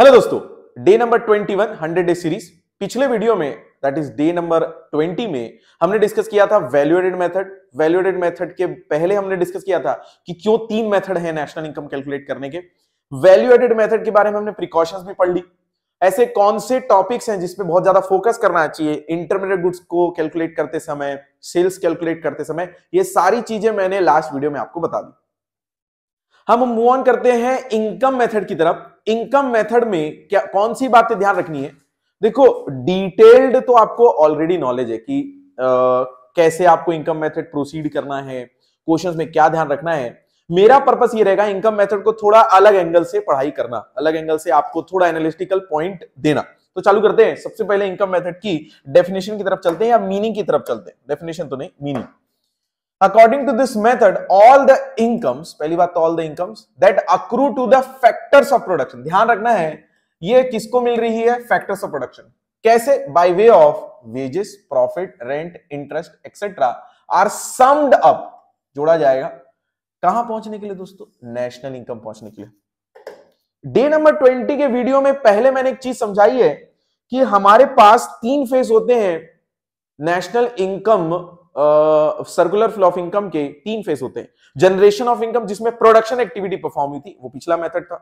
hello दोस्तों day number 21 hundred day series पिछले video में दैट इज डे नंबर 20 में हमने डिस्कस किया था वैल्यूएडेड मेथड वैल्यूएडेड मेथड के पहले हमने डिस्कस किया था कि क्यों तीन मेथड है नेशनल इनकम कैलकुलेट करने के वैल्यूएडेड मेथड के बारे में हमने प्रिकॉशंस भी पढ़ ली ऐसे कौन से टॉपिक्स हैं जिसपे बहुत ज्यादा फोकस करना चाहिए इंटरमीडिएट गुड्स को कैलकुलेट करते समय सेल्स कैलकुलेट करते समय ये सारी चीजें मैंने लास्ट वीडियो में आपको बता दी हम मूव ऑन करते हैं इनकम मेथड की तरफ इनकम मेथड में क्या कौन सी बातें ध्यान रखनी है देखो डिटेल्ड तो आपको ऑलरेडी नॉलेज है कि आ, कैसे आपको इनकम मेथड प्रोसीड करना है क्वेश्चंस में क्या ध्यान रखना है मेरा पर्पस ये रहेगा इनकम मेथड को थोड़ा अलग एंगल से पढ़ाई करना अलग एंगल से आपको थोड़ा एनालिस्टिकल पॉइंट देना तो चालू करते हैं सबसे पहले इनकम मेथड की डेफिनेशन की तरफ चलते हैं या मीनिंग की तरफ चलते हैं डेफिनेशन तो नहीं meaning according to this method all the incomes पहली बात all the incomes that accrue to the factors of production ध्यान रखना है ये किसको मिल रही है फैक्टर्स ऑफ प्रोडक्शन कैसे by way of wages profit rent interest etcetera are summed up जोड़ा जाएगा कहां पहुंचने के लिए दोस्तों नेशनल इनकम पहुंचने के लिए डे नंबर ट्वेंटी के वीडियो में पहले मैंने एक चीज समझाई है कि हमारे पास तीन फेज होते हैं national income circular flow of income के तीन फेज होते हैं जनरेशन ऑफ इनकम जिसमें प्रोडक्शन एक्टिविटी परफॉर्म हुई थी वो पिछला मेथड था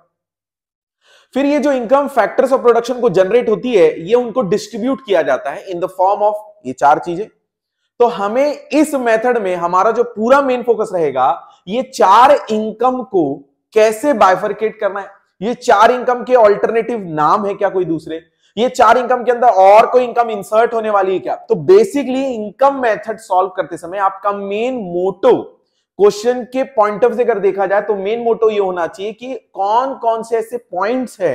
फिर ये जो इनकम फैक्टर्स ऑफ प्रोडक्शन को जनरेट होती है ये उनको डिस्ट्रीब्यूट किया जाता है इन द फॉर्म ऑफ ये चार चीजें तो हमें इस मेथड में हमारा जो पूरा मेन फोकस रहेगा ये चार इनकम को कैसे बाइफरकेट करना है ये चार इनकम के ऑल्टरनेटिव नाम है क्या कोई दूसरे ये चार इनकम के अंदर और कोई इनकम इंसर्ट होने वाली है क्या तो बेसिकली इनकम मेथड सॉल्व करते समय आपका मेन मोटो क्वेश्चन के पॉइंट ऑफ से अगर देखा जाए तो मेन मोटो ये होना चाहिए कि कौन कौन से ऐसे पॉइंट्स है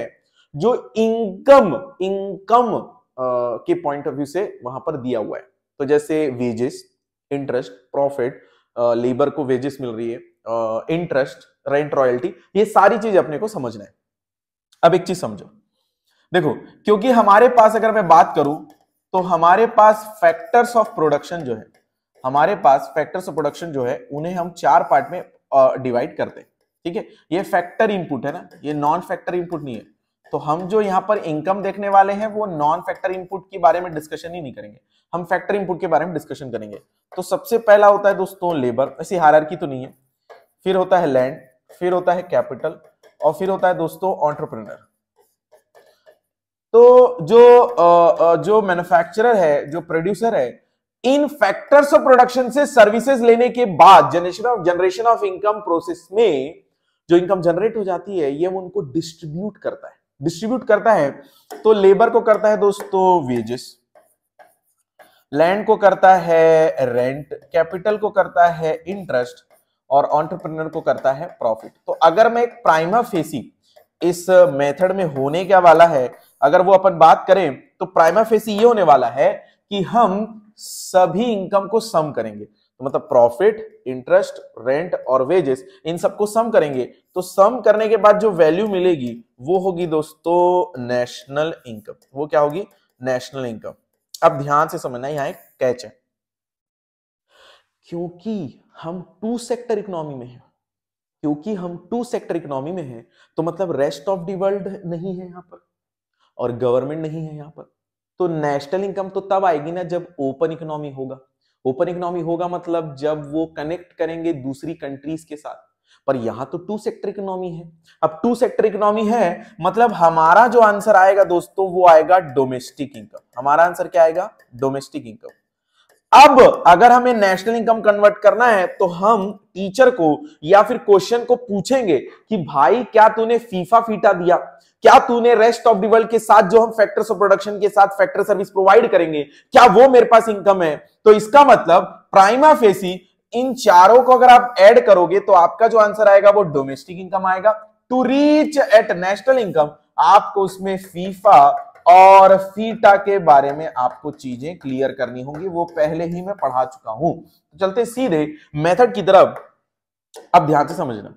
जो इनकम इनकम के पॉइंट ऑफ व्यू से वहां पर दिया हुआ है तो जैसे वेजेस इंटरेस्ट प्रॉफिट लेबर को वेजेस मिल रही है इंटरेस्ट रेंट रॉयल्टी ये सारी चीज अपने को समझना है अब एक चीज समझो देखो क्योंकि हमारे पास अगर मैं बात करूं तो हमारे पास फैक्टर्स ऑफ प्रोडक्शन जो है हमारे पास फैक्टर्स ऑफ प्रोडक्शन जो है उन्हें हम चार पार्ट में डिवाइड करते हैं ठीक है ये फैक्टर इनपुट है ना ये नॉन फैक्टर इनपुट नहीं है तो हम जो यहाँ पर इनकम देखने वाले हैं वो नॉन फैक्टर इनपुट के बारे में डिस्कशन ही नहीं करेंगे हम फैक्टर इनपुट के बारे में डिस्कशन करेंगे तो सबसे पहला होता है दोस्तों लेबर ऐसी की तो नहीं है फिर होता है लैंड फिर होता है कैपिटल और फिर होता है दोस्तों ऑन्टरप्रिनर तो जो जो मैन्युफैक्चरर है जो प्रोड्यूसर है इन फैक्टर्स ऑफ प्रोडक्शन से सर्विसेज लेने के बाद generation of generation of income process में जो इनकम जनरेट हो जाती है ये उनको डिस्ट्रीब्यूट करता है डिस्ट्रीब्यूट करता है तो लेबर को करता है दोस्तों वेजेस लैंड को करता है रेंट कैपिटल को करता है इंटरेस्ट और ऑन्टरप्रिनर को करता है प्रॉफिट तो अगर मैं एक प्राइमा फेसी इस मेथड में होने क्या वाला है अगर वो अपन बात करें तो प्राइमा फेसी ये होने वाला है कि हम सभी इनकम को सम करेंगे तो मतलब प्रॉफिट इंटरेस्ट रेंट और वेजेस इन सबको सम करेंगे तो सम करने के बाद जो वैल्यू मिलेगी वो होगी दोस्तों नेशनल इनकम वो क्या होगी नेशनल इनकम अब ध्यान से समझना यहां एक कैच है क्योंकि हम टू सेक्टर इकोनॉमी में है क्योंकि हम टू सेक्टर इकोनॉमी में हैं तो मतलब रेस्ट ऑफ दी वर्ल्ड नहीं है यहां पर और गवर्नमेंट नहीं है यहाँ पर तो नेशनल इनकम तो तब आएगी ना जब ओपन इकोनॉमी होगा ओपन इकोनॉमी होगा मतलब जब वो कनेक्ट करेंगे दूसरी कंट्रीज के साथ पर यहां तो टू सेक्टर इकोनॉमी है अब टू सेक्टर इकोनॉमी है मतलब हमारा जो आंसर आएगा दोस्तों वो आएगा डोमेस्टिक इनकम हमारा आंसर क्या आएगा डोमेस्टिक इनकम अब अगर हमें नेशनल इनकम कन्वर्ट करना है तो हम टीचर को या फिर क्वेश्चन को पूछेंगे कि भाई क्या तूने फीफा फीटा दिया क्या तूने रेस्ट ऑफ दर्ल्ड के साथ जो हम फैक्टर्स ऑफ प्रोडक्शन के साथ फैक्टर सर्विस प्रोवाइड करेंगे क्या वो मेरे पास इनकम है तो इसका मतलब प्राइमा फेसी इन चारों को अगर आप ऐड करोगे तो आपका जो आंसर आएगा वो डोमेस्टिक इनकम आएगा to reach at national income आपको उसमें फीफा और सीटा के बारे में आपको चीजें क्लियर करनी होंगी वो पहले ही मैं पढ़ा चुका हूं तो चलते सीधे मेथड की तरफ अब ध्यान से समझना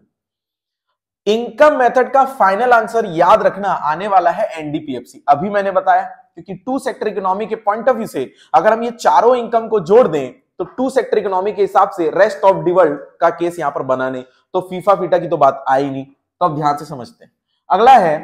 इनकम मेथड का फाइनल आंसर याद रखना आने वाला है एनडीपीएफसी अभी मैंने बताया क्योंकि टू सेक्टर इकोनॉमी के पॉइंट ऑफ व्यू से अगर हम ये चारों इनकम को जोड़ दें तो टू सेक्टर इकोनॉमी के हिसाब से रेस्ट ऑफ वर्ल्ड का केस यहां पर बनाने तो फीफा फीटा की तो बात आई नहीं तो अब ध्यान से समझते हैं अगला है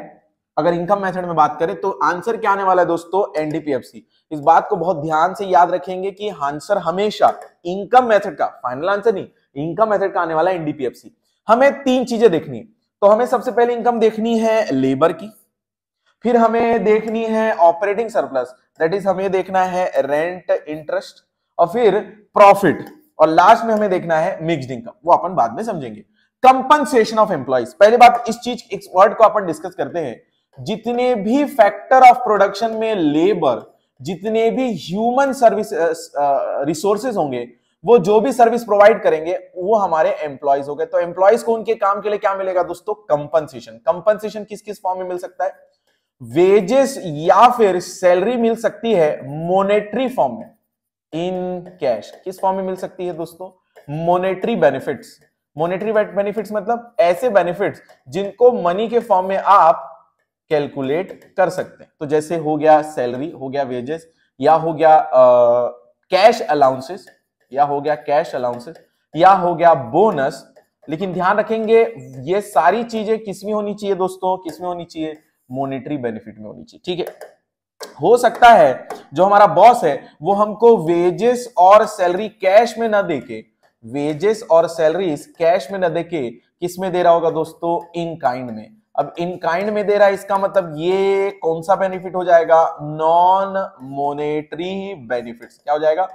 अगर इनकम मेथड में बात करें तो आंसर क्या आने वाला है दोस्तों एनडीपीएफसी इस बात को बहुत ध्यान से याद रखेंगे कि आंसर हमेशा इनकम मेथड का फाइनल आंसर नहीं इनकम मेथड का आने वाला एनडीपीएफसी हमें तीन चीजें देखनी है तो हमें सबसे पहले इनकम देखनी है लेबर की फिर हमें देखनी है ऑपरेटिंग सरप्लस दैट इज हमें देखना है रेंट इंटरेस्ट और फिर प्रॉफिट और लास्ट में हमें देखना है मिक्सड इनकम वो अपन बाद में समझेंगे कंपनसेशन ऑफ एम्प्लॉइज पहले बात इस चीज इस वर्ड को अपन डिस्कस करते हैं जितने भी फैक्टर ऑफ प्रोडक्शन में लेबर जितने भी ह्यूमन सर्विस रिसोर्सेज होंगे वो जो भी सर्विस प्रोवाइड करेंगे वो हमारे एम्प्लॉयज हो गए तो एम्प्लॉयज को उनके काम के लिए क्या मिलेगा दोस्तों कंपनसेशन कंपनसेशन किस किस फॉर्म में मिल सकता है वेजेस या फिर सैलरी मिल सकती है मोनेटरी फॉर्म में इन कैश किस फॉर्म में मिल सकती है दोस्तों मोनेटरी बेनिफिट्स मोनेटरी बेनिफिट्स मतलब ऐसे बेनिफिट्स जिनको मनी के फॉर्म में आप कैलकुलेट कर सकते हैं तो जैसे हो गया सैलरी हो गया वेजेस या हो गया कैश अलाउंसेस या हो गया कैश अलाउंसेस या हो गया बोनस लेकिन ध्यान रखेंगे ये सारी चीजें किसमें होनी चाहिए दोस्तों किसमें होनी चाहिए मोनिटरी बेनिफिट में होनी चाहिए ठीक है हो सकता है जो हमारा बॉस है वो हमको वेजेस और सैलरी कैश में ना देके वेजेस और सैलरी कैश में ना देके किसमें दे रहा होगा दोस्तों इन काइंड में अब इन काइंड में दे रहा है इसका मतलब ये कौन सा बेनिफिट हो जाएगा नॉन मोनेटरी बेनिफिट्स क्या हो जाएगा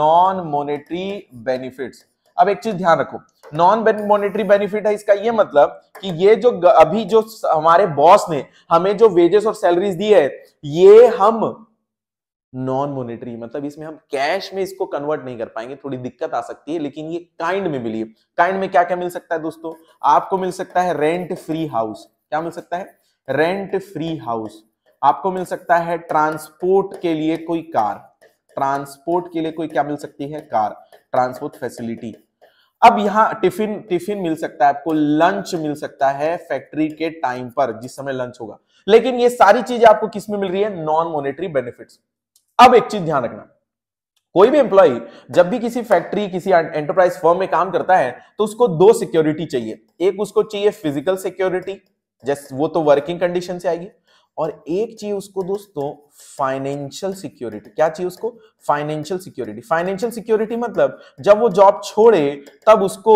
नॉन मोनेटरी बेनिफिट्स अब एक चीज ध्यान रखो नॉन मोनेटरी बेनिफिट है इसका ये मतलब कि ये जो अभी जो हमारे बॉस ने हमें जो वेजेस और सैलरीज दी है ये हम नॉन मोनेटरी मतलब इसमें हम कैश में इसको कन्वर्ट नहीं कर पाएंगे थोड़ी दिक्कत आ सकती है लेकिन ये काइंड में मिली है काइंड में क्या क्या मिल सकता है दोस्तों आपको मिल सकता है रेंट फ्री हाउस क्या मिल सकता है रेंट फ्री हाउस आपको मिल सकता है ट्रांसपोर्ट के लिए कोई कार ट्रांसपोर्ट के लिए कोई क्या मिल सकती है कार ट्रांसपोर्ट फैसिलिटी अब यहां टिफिन टिफिन मिल सकता है आपको लंच मिल सकता है फैक्ट्री के टाइम पर जिस समय लंच होगा लेकिन ये सारी चीजें आपको किस में मिल रही है नॉन मॉनेटरी बेनिफिट्स अब एक चीज ध्यान रखना कोई भी एम्प्लॉय जब भी किसी फैक्ट्री किसी एंटरप्राइज फर्म में काम करता है तो उसको दो सिक्योरिटी चाहिए एक उसको चाहिए फिजिकल सिक्योरिटी जस्ट वो तो वर्किंग कंडीशन से आएगी और एक चीज उसको दोस्तों फाइनेंशियल सिक्योरिटी क्या चाहिए उसको फाइनेंशियल सिक्योरिटी फाइनेंशियल सिक्योरिटी मतलब जब वो जॉब छोड़े तब उसको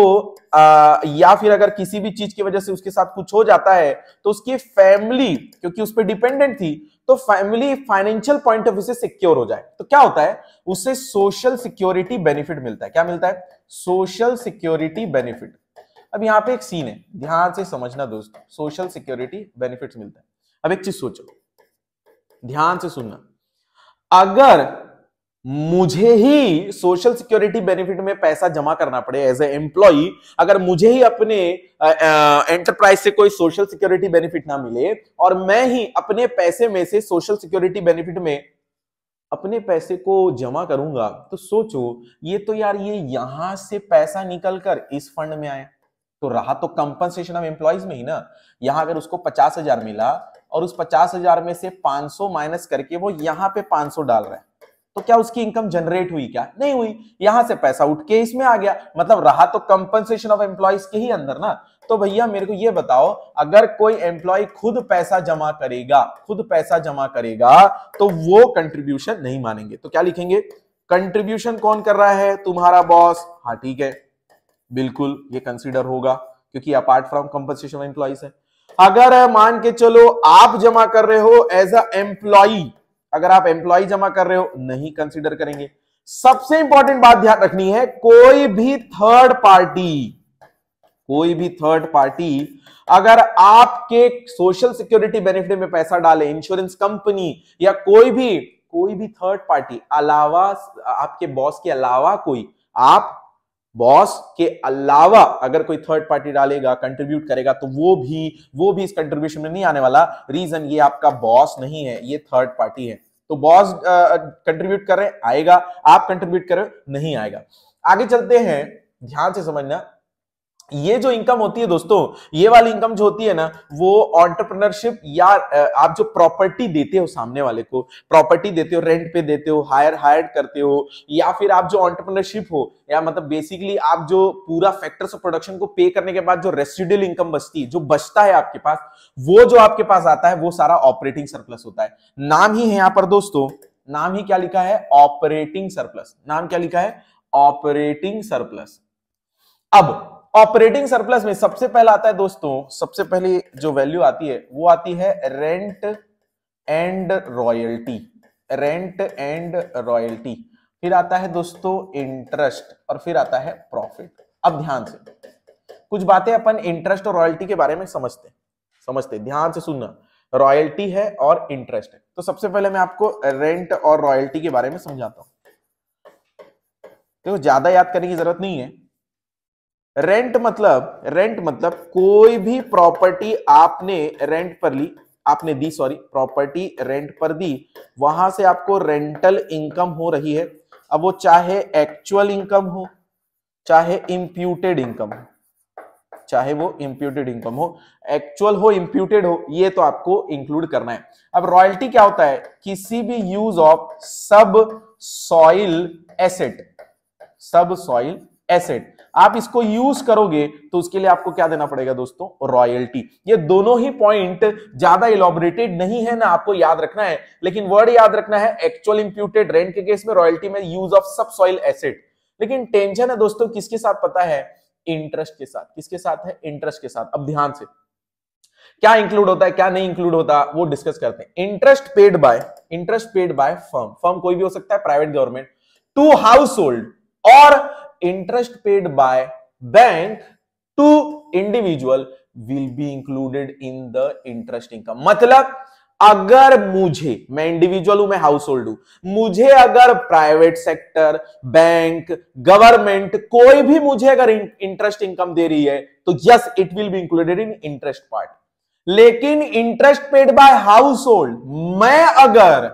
आ, या फिर अगर किसी भी चीज की वजह से उसके साथ कुछ हो जाता है तो उसकी फैमिली क्योंकि उस पर डिपेंडेंट थी तो family financial point of view से सिक्योर हो जाए तो क्या होता है उससे सोशल सिक्योरिटी बेनिफिट मिलता है क्या मिलता है सोशल सिक्योरिटी बेनिफिट अब यहाँ पे एक सीन है ध्यान से समझना दोस्तों सोशल सिक्योरिटी बेनिफिट मिलता है अब एक चीज सोचो ध्यान से सुनना अगर मुझे ही सोशल सिक्योरिटी बेनिफिट में पैसा जमा करना पड़े एज ए एम्प्लॉय अगर मुझे ही अपने एंटरप्राइज से कोई सोशल सिक्योरिटी बेनिफिट ना मिले और मैं ही अपने पैसे में से सोशल सिक्योरिटी बेनिफिट में अपने पैसे को जमा करूंगा तो सोचो ये तो यार ये यहां से पैसा निकल कर इस फंड में आया तो रहा तो कंपनसेशन ऑफ एम्प्लॉयज में ही ना यहाँ अगर उसको पचास हजार मिला और उस पचास हजार में से 500 माइनस करके वो यहाँ पे 500 डाल रहा है तो क्या उसकी इनकम जनरेट हुई क्या नहीं हुई यहां से पैसा उठ के इसमें आ गया मतलब रहा तो कंपनसेशन ऑफ एम्प्लॉयज के ही अंदर ना तो भैया मेरे को ये बताओ अगर कोई एम्प्लॉय खुद पैसा जमा करेगा खुद पैसा जमा करेगा तो वो कंट्रीब्यूशन नहीं मानेंगे तो क्या लिखेंगे कंट्रीब्यूशन कौन कर रहा है तुम्हारा बॉस हाँ ठीक है बिल्कुल ये कंसीडर होगा क्योंकि अपार्ट फ्रॉम कंपनसेशन एम्प्लॉइज है अगर मान के चलो आप जमा कर रहे हो एज अ एम्प्लॉय अगर आप एम्प्लॉय जमा कर रहे हो नहीं कंसीडर करेंगे सबसे इंपॉर्टेंट बात ध्यान रखनी है कोई भी थर्ड पार्टी कोई भी थर्ड पार्टी अगर आपके सोशल सिक्योरिटी बेनिफिट में पैसा डाले इंश्योरेंस कंपनी या कोई भी कोई भी थर्ड पार्टी अलावा आपके बॉस के अलावा कोई आप बॉस के अलावा अगर कोई थर्ड पार्टी डालेगा कंट्रीब्यूट करेगा तो वो भी वो भी इस कंट्रीब्यूशन में नहीं आने वाला रीजन ये आपका बॉस नहीं है ये थर्ड पार्टी है तो बॉस कंट्रीब्यूट कर रहे आएगा आप कंट्रीब्यूट कर रहे नहीं आएगा आगे चलते हैं ध्यान से समझना ये जो इनकम होती है दोस्तों ये वाली इनकम जो होती है ना वो ऑन्टरप्रनरशिप या आप जो प्रॉपर्टी देते हो सामने वाले को प्रॉपर्टी देते हो रेंट पे देते हो हायर हायर करते हो या फिर आप जो ऑन्टरप्रनरशिप हो या मतलब बेसिकली आप जो पूरा फैक्टर्स ऑफ प्रोडक्शन को पे करने के बाद जो रेसिडुअल इनकम बचती है जो बचता है आपके पास वो जो आपके पास आता है वो सारा ऑपरेटिंग सरप्लस होता है नाम ही है यहाँ पर दोस्तों नाम ही क्या लिखा है ऑपरेटिंग सरप्लस नाम क्या लिखा है ऑपरेटिंग सरप्लस अब ऑपरेटिंग सरप्लस में सबसे पहला आता है दोस्तों सबसे पहले जो वैल्यू आती है वो आती है rent and royalty rent and royalty फिर आता है दोस्तों इंटरेस्ट और फिर आता है प्रॉफिट अब ध्यान से कुछ बातें अपन इंटरेस्ट और रॉयल्टी के बारे में समझते हैं समझते ध्यान से सुनना रॉयल्टी है और इंटरेस्ट है तो सबसे पहले मैं आपको रेंट और रॉयल्टी के बारे में समझाता हूं देखो ज्यादा याद करने की जरूरत नहीं है रेंट मतलब रेंट मतलब कोई भी प्रॉपर्टी आपने रेंट पर ली आपने दी सॉरी प्रॉपर्टी रेंट पर दी वहां से आपको रेंटल इनकम हो रही है अब वो चाहे एक्चुअल इनकम हो चाहे इंप्यूटेड इनकम हो चाहे वो इंप्यूटेड इनकम हो एक्चुअल हो इंप्यूटेड हो ये तो आपको इंक्लूड करना है अब रॉयल्टी क्या होता है किसी भी use of sub soil asset sub soil asset आप इसको यूज करोगे तो उसके लिए आपको क्या देना पड़ेगा दोस्तों रॉयल्टी ये दोनों ही पॉइंट ज्यादा इलाबोरेटेड नहीं है ना आपको याद रखना है लेकिन वर्ड याद रखना है एक्चुअल इंप्यूटेड रेंट के केस में रॉयल्टी में use of sub soil asset लेकिन टेंशन है दोस्तों किसके साथ पता है इंटरेस्ट के साथ किसके साथ है इंटरेस्ट के साथ अब ध्यान से क्या इंक्लूड होता है क्या नहीं इंक्लूड होता वो डिस्कस करते हैं interest paid by interest paid by firm firm कोई भी हो सकता है private government to household और interest paid by bank to individual will be included in the interest income मतलब अगर मुझे मैं इंडिविजुअल हूं मैं हाउस होल्ड हूं मुझे अगर प्राइवेट सेक्टर बैंक गवर्नमेंट कोई भी मुझे अगर इंटरेस्ट इनकम दे रही है तो yes it will be included in interest part लेकिन interest paid by household मैं अगर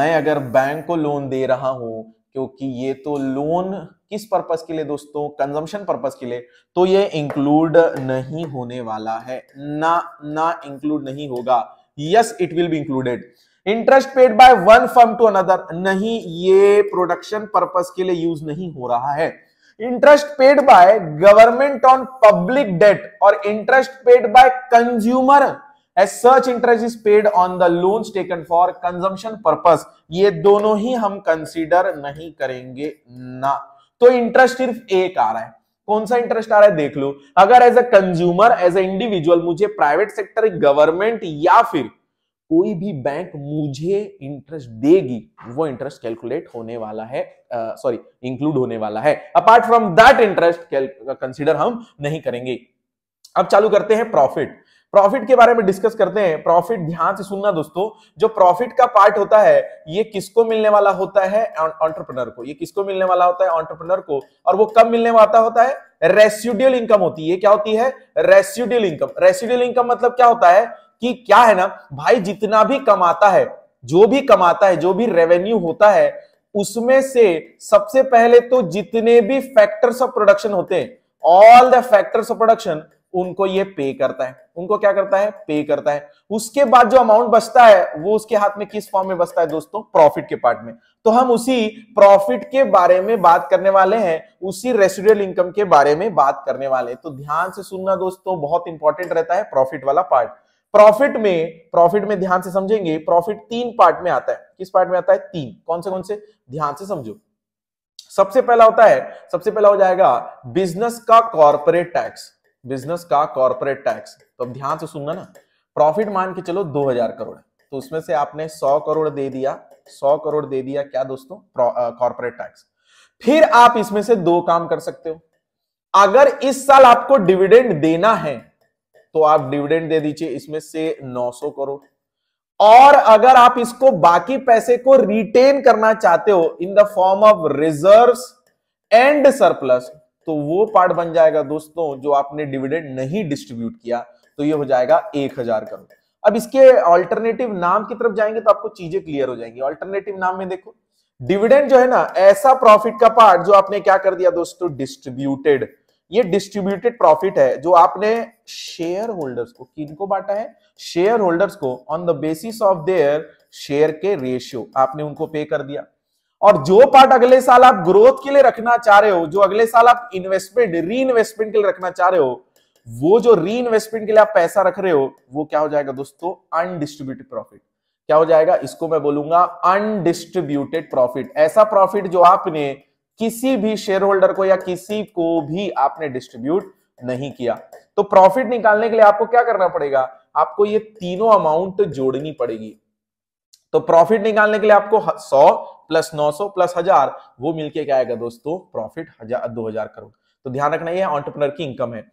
मैं अगर बैंक को लोन दे रहा हूं क्योंकि ये तो लोन किस पर्पज के लिए दोस्तों कंजम्पशन पर्पज के लिए तो ये इंक्लूड नहीं होने वाला है ना ना इंक्लूड नहीं होगा yes it will be included interest paid by one firm to another नहीं ये प्रोडक्शन पर्पज के लिए यूज नहीं हो रहा है interest paid by government on public debt और interest paid by consumer as सर्च interest is paid on the loan taken for consumption purpose ये दोनों ही हम कंसीडर नहीं करेंगे ना तो इंटरेस्ट सिर्फ एक आ रहा है कौन सा इंटरेस्ट आ रहा है देख लो अगर as a consumer as a individual मुझे प्राइवेट सेक्टर गवर्नमेंट या फिर कोई भी बैंक मुझे इंटरेस्ट देगी वो इंटरेस्ट कैलकुलेट होने वाला है सॉरी uh, इंक्लूड होने वाला है apart from that interest consider हम नहीं करेंगे अब चालू करते हैं प्रॉफिट प्रॉफिट के बारे में डिस्कस करते हैं प्रॉफिट ध्यान से सुनना दोस्तों जो प्रॉफिट का पार्ट होता है ये किसको मिलने वाला होता है ऑन्टरप्रनर को ये किसको मिलने वाला होता है ऑन्टरप्रनर को और वो कब मिलने वाला होता है रेस्यूडियल इनकम होती है क्या होती है रेस्यूडियल इनकम रेस्यूडियल इनकम मतलब क्या होता है कि क्या है ना भाई जितना भी कमाता है जो भी कमाता है जो भी रेवेन्यू होता है उसमें से सबसे पहले तो जितने भी फैक्टर्स ऑफ प्रोडक्शन होते हैं all the factors of production उनको ये पे करता है उनको क्या करता है पे करता है उसके बाद जो अमाउंट बचता है वो उसके हाथ में किस फॉर्म में बचता है दोस्तों प्रॉफिट के पार्ट में तो हम उसी प्रॉफिट के बारे में बात करने वाले हैं उसी रेसिडुअल इनकम के बारे में बात करने वाले हैं तो ध्यान से सुनना दोस्तों बहुत इंपॉर्टेंट रहता है प्रॉफिट वाला पार्ट प्रॉफिट में प्रॉफिट में ध्यान से समझेंगे प्रॉफिट तीन पार्ट में आता है किस पार्ट में आता है तीन कौन से कौन से ध्यान से समझो सबसे पहला होता है सबसे पहला हो जाएगा बिजनेस का कॉर्पोरेट टैक्स बिजनेस का कॉर्पोरेट टैक्स तो अब ध्यान से सुनना ना प्रॉफिट मान के चलो 2000 करोड़ तो उसमें से आपने 100 करोड़ दे दिया 100 करोड़ दे दिया क्या दोस्तों कॉर्पोरेट टैक्स फिर आप इसमें से दो काम कर सकते हो अगर इस साल आपको डिविडेंड देना है तो आप डिविडेंड दे दीजिए इसमें से 900 करोड़ और अगर आप इसको बाकी पैसे को रिटेन करना चाहते हो in the form of reserve and surplus तो वो पार्ट बन जाएगा दोस्तों जो आपने डिविडेंड नहीं डिस्ट्रीब्यूट किया तो ये हो जाएगा एक हजार करोड़ अब इसके ऑल्टरनेटिव नाम की तरफ जाएंगे तो आपको चीजें क्लियर हो जाएंगी ऑल्टरनेटिव नाम में देखो डिविडेंड जो है ना ऐसा प्रॉफिट का पार्ट जो आपने क्या कर दिया दोस्तों डिस्ट्रीब्यूटेड ये डिस्ट्रीब्यूटेड प्रॉफिट है जो आपने शेयर होल्डर्स को किन को बांटा है शेयर होल्डर्स को on the basis of their share के रेशियो आपने उनको पे कर दिया और जो पार्ट अगले साल आप ग्रोथ के लिए रखना चाह रहे हो जो अगले साल आप इन्वेस्टमेंट री इन्वेस्टमेंट के लिए रखना चाह रहे हो वो जो री इन्वेस्टमेंट के लिए आप पैसा रख रहे हो वो क्या हो जाएगा दोस्तों अनडिस्ट्रीब्यूटेड प्रॉफिट क्या हो जाएगा इसको मैं बोलूंगा अनडिस्ट्रीब्यूटेड प्रॉफिट ऐसा प्रॉफिट जो आपने किसी भी शेयर होल्डर को या किसी को भी आपने डिस्ट्रीब्यूट नहीं किया तो प्रॉफिट निकालने के लिए आपको क्या करना पड़ेगा आपको ये तीनों अमाउंट जोड़नी पड़ेगी तो प्रॉफिट निकालने के लिए आपको सौ प्लस नौ सौ प्लस हजार वो मिलके क्या आएगा दोस्तों प्रॉफिट हजार दो हजार करोड़ तो ध्यान रखना ये ऑन्टरप्रनर की इनकम है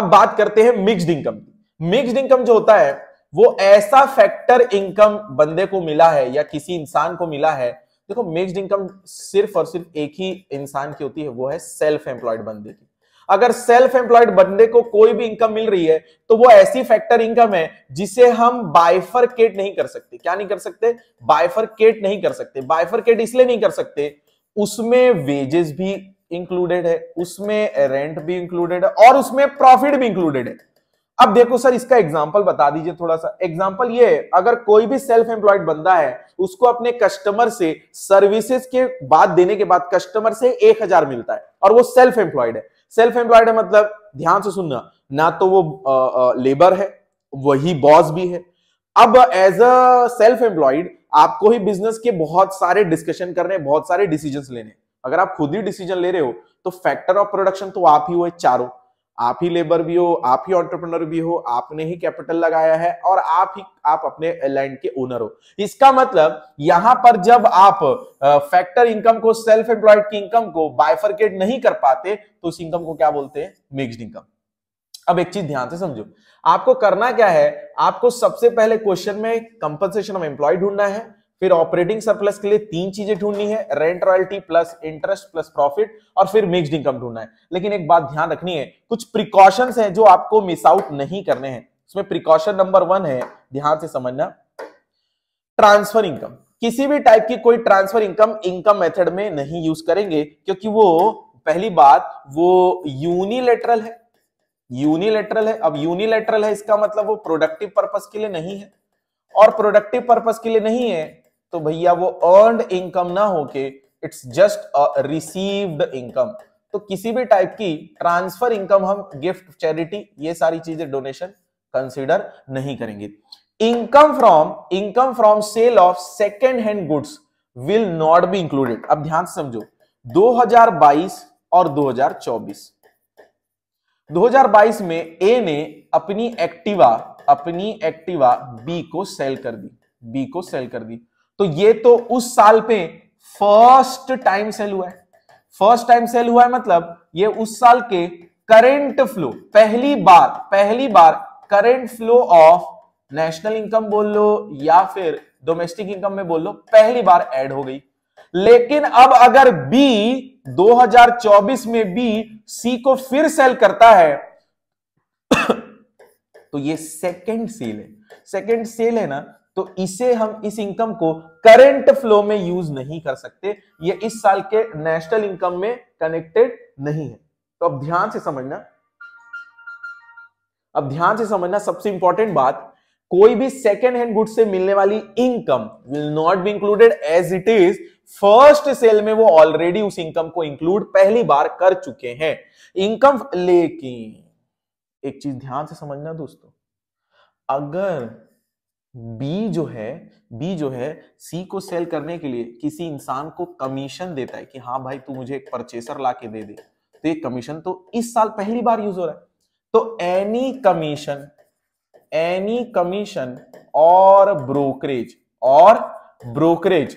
अब बात करते हैं मिक्सड इनकम की मिक्सड इनकम जो होता है वो ऐसा फैक्टर इनकम बंदे को मिला है या किसी इंसान को मिला है देखो मिक्सड इनकम सिर्फ और सिर्फ एक ही इंसान की होती है वो है सेल्फ एम्प्लॉयड बंदे की अगर सेल्फ एम्प्लॉयड बंदे को कोई भी इनकम मिल रही है तो वो ऐसी फैक्टर इनकम है जिसे हम केट नहीं कर सकते क्या नहीं कर सकते बायफरकेट नहीं कर सकते बायफरकेट इसलिए नहीं कर सकते उसमें वेजेस भी इंक्लूडेड है उसमें रेंट भी इंक्लूडेड है और उसमें प्रॉफिट भी इंक्लूडेड है अब देखो सर इसका एग्जाम्पल बता दीजिए थोड़ा सा एग्जाम्पल ये है अगर कोई भी सेल्फ एम्प्लॉयड बंदा है उसको अपने कस्टमर से सर्विसेज के बाद देने के बाद कस्टमर से एक हजार मिलता है और वो सेल्फ एम्प्लॉयड है सेल्फ एम्प्लॉयड है मतलब ध्यान से सुनना ना तो वो आ, आ, लेबर है वही बॉस भी है अब एज अ सेल्फ एम्प्लॉयड आपको ही बिजनेस के बहुत सारे डिस्कशन करने बहुत सारे डिसीजन लेने अगर आप खुद ही डिसीजन ले रहे हो तो फैक्टर ऑफ प्रोडक्शन तो आप ही हुए चारों आप ही लेबर भी हो आप ही ऑन्टरप्रनर भी हो आपने ही कैपिटल लगाया है और आप ही आप अपने लैंड के ओनर हो इसका मतलब यहां पर जब आप फैक्टर इनकम को सेल्फ एम्प्लॉयड की इनकम को बायफर्केट नहीं कर पाते तो उस इनकम को क्या बोलते हैं मिक्सड इनकम अब एक चीज ध्यान से समझो आपको करना क्या है आपको सबसे पहले क्वेश्चन में कंपनसेशन ऑफ एम्प्लॉय ढूंढना है फिर ऑपरेटिंग सरप्लस के लिए तीन चीजें ढूंढनी है rent royalty plus interest plus profit और फिर मिक्सड इनकम ढूंढना है लेकिन एक बात ध्यान रखनी है कुछ प्रिकॉशन हैं जो आपको मिस आउट नहीं करने हैं इसमें प्रिकॉशन नंबर वन है ध्यान से समझना ट्रांसफर इनकम किसी भी टाइप की कोई ट्रांसफर इनकम इनकम मेथड में नहीं यूज करेंगे क्योंकि वो पहली बात वो यूनिलेटरल है यूनिलेटरल है अब यूनिलेटरल है इसका मतलब वो प्रोडक्टिव पर्पस के लिए नहीं है और प्रोडक्टिव पर्पस के लिए नहीं है तो भैया वो अर्नड इनकम ना होके इट्स जस्ट रिसीव्ड इनकम तो किसी भी टाइप की ट्रांसफर इनकम हम गिफ्ट चैरिटी ये सारी चीजें डोनेशन कंसीडर नहीं करेंगे income from income from sale of second hand goods will not be included अब ध्यान से समझो 2022 और 2024 2022 में ए ने अपनी एक्टिवा अपनी एक्टिवा बी को सेल कर दी बी को सेल कर दी तो ये तो उस साल पे फर्स्ट टाइम सेल हुआ है फर्स्ट टाइम सेल हुआ है मतलब ये उस साल के करेंट फ्लो पहली बार पहली बार current flow of national income बोल लो या फिर डोमेस्टिक इनकम में बोल लो पहली बार ऐड हो गई लेकिन अब अगर बी 2024 में बी सी को फिर सेल करता है तो ये सेकंड सेल है सेकंड सेल है ना तो इसे हम इस इनकम को करंट फ्लो में यूज नहीं कर सकते ये इस साल के नेशनल इनकम में कनेक्टेड नहीं है तो अब ध्यान से समझना अब ध्यान से समझना सबसे इंपॉर्टेंट बात कोई भी सेकेंड हैंड गुड से मिलने वाली income will not be included as it is first sale में वो ऑलरेडी उस इनकम को इंक्लूड पहली बार कर चुके हैं इनकम लेकिन एक चीज ध्यान से समझना दोस्तों अगर बी जो है बी जो है सी को सेल करने के लिए किसी इंसान को कमीशन देता है कि हाँ भाई तू मुझे एक परचेसर ला के दे दे तो ये कमीशन तो इस साल पहली बार यूज हो रहा है तो एनी कमीशन एनी कमीशन और ब्रोकरेज और ब्रोकरेज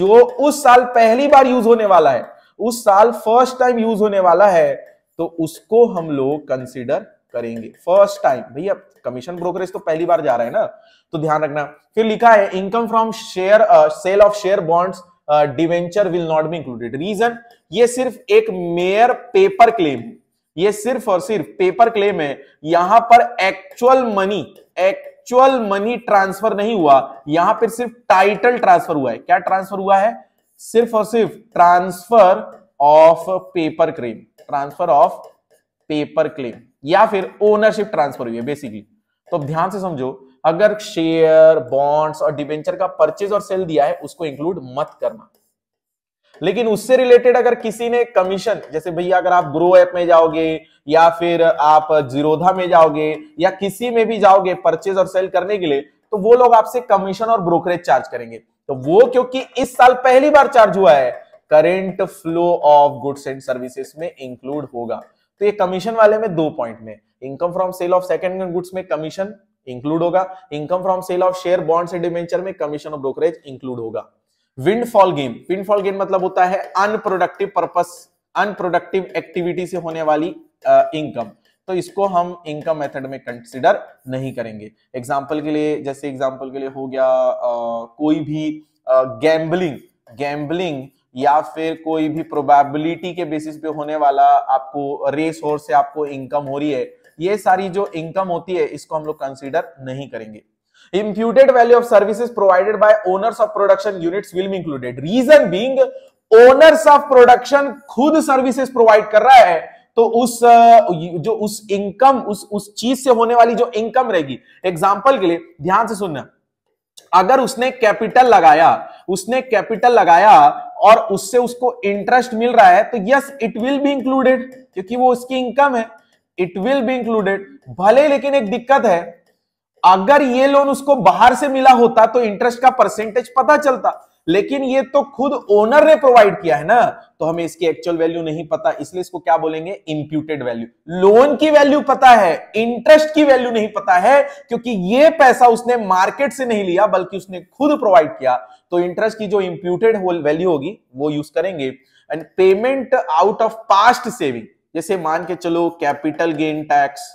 जो उस साल पहली बार यूज होने वाला है उस साल फर्स्ट टाइम यूज होने वाला है तो उसको हम लोग कंसिडर करेंगे फर्स्ट टाइम भैया कमीशन ब्रोकरेज तो पहली बार जा रहा है ना तो ध्यान रखना फिर लिखा है income from share sale of share bonds debenture will not be included reason ये सिर्फ एक मेयर पेपर क्लेम है ये सिर्फ और सिर्फ पेपर क्लेम है यहां पर actual money actual money transfer नहीं हुआ यहां पर सिर्फ टाइटल ट्रांसफर हुआ है क्या ट्रांसफर हुआ है सिर्फ और सिर्फ transfer of paper claim transfer of paper claim या फिर ओनरशिप ट्रांसफर हुई है बेसिकली तो ध्यान से समझो अगर शेयर बॉन्ड्स और डिवेंचर का परचेज और सेल दिया है उसको इंक्लूड मत करना लेकिन उससे रिलेटेड अगर किसी ने कमीशन जैसे भैया अगर आप ग्रो ऐप में जाओगे या फिर आप जीरोधा में जाओगे या किसी में भी जाओगे परचेज और सेल करने के लिए तो वो लोग आपसे कमीशन और ब्रोकरेज चार्ज करेंगे तो वो क्योंकि इस साल पहली बार चार्ज हुआ है current flow of goods and services में इंक्लूड होगा तो ये कमीशन वाले में दो पॉइंट में income from sale of second hand goods में कमीशन इंक्लूड होगा income from sale of share bonds and debenture में कमीशन ऑफ ब्रोकरेज इंक्लूड होगा विंडफॉल गेन विंडफॉल गेन मतलब होता है अनप्रोडक्टिव पर्पस अनप्रोडक्टिव एक्टिविटी से होने वाली इनकम uh, तो इसको हम इनकम मेथड में कंसिडर नहीं करेंगे एग्जाम्पल के लिए जैसे एग्जाम्पल के लिए हो गया uh, कोई भी गैम्बलिंग गैम्बलिंग या फिर कोई भी प्रोबेबिलिटी के बेसिस पे होने वाला आपको रेस और से आपको इनकम हो रही है ये सारी जो इनकम होती है इसको हम लोग कंसिडर नहीं करेंगे imputed value of services provided by owners of production units will be included reason being owners of production खुद सर्विसेज प्रोवाइड कर रहा है तो उस जो उस इनकम उस उस चीज से होने वाली जो इनकम रहेगी एग्जाम्पल के लिए ध्यान से सुनना अगर उसने कैपिटल लगाया उसने कैपिटल लगाया और उससे उसको इंटरेस्ट मिल रहा है तो yes it will be included क्योंकि वो उसकी इनकम है इट विल बी इंक्लूडेड भले लेकिन एक दिक्कत है अगर ये लोन उसको बाहर से मिला होता तो इंटरेस्ट का परसेंटेज पता चलता लेकिन ये तो खुद ओनर ने प्रोवाइड किया है ना तो हमें इसकी एक्चुअल वैल्यू नहीं पता इसलिए इसको क्या बोलेंगे इंप्यूटेड वैल्यू लोन की वैल्यू पता है इंटरेस्ट की वैल्यू नहीं पता है क्योंकि ये पैसा उसने मार्केट से नहीं लिया बल्कि उसने खुद प्रोवाइड किया तो इंटरेस्ट की जो इंप्यूटेड वैल्यू होगी वो यूज करेंगे and payment out of past saving जैसे मान के चलो capital gain tax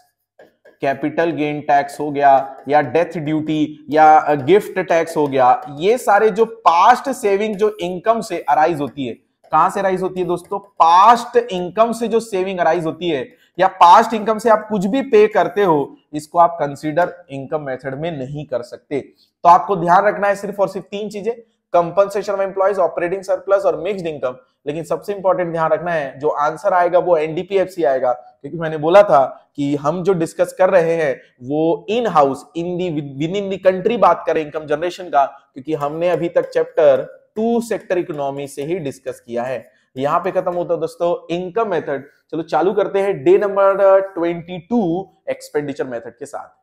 capital gain tax हो गया या डेथ ड्यूटी या गिफ्ट uh, टैक्स हो गया ये सारे जो पास्ट सेविंग जो इनकम से अराइज होती है कहां से राइज होती है दोस्तों पास्ट इनकम से जो सेविंग राइज होती है या पास्ट इनकम से आप कुछ भी पे करते हो इसको आप कंसीडर इनकम मेथड में नहीं कर सकते तो आपको ध्यान रखना है सिर्फ और सिर्फ तीन चीजें compensation of employees operating surplus और मिक्सड इनकम लेकिन सबसे इंपॉर्टेंट ध्यान रखना है जो आंसर आएगा वो एनडीपीएफसी आएगा क्योंकि मैंने बोला था कि हम जो डिस्कस कर रहे हैं वो in house in the within the country बात करें इनकम जनरेशन का क्योंकि हमने अभी तक चैप्टर टू सेक्टर इकोनॉमी से ही डिस्कस किया है यहां पे खत्म होता है दोस्तों इनकम मेथड चलो चालू करते हैं day number twenty two expenditure method के साथ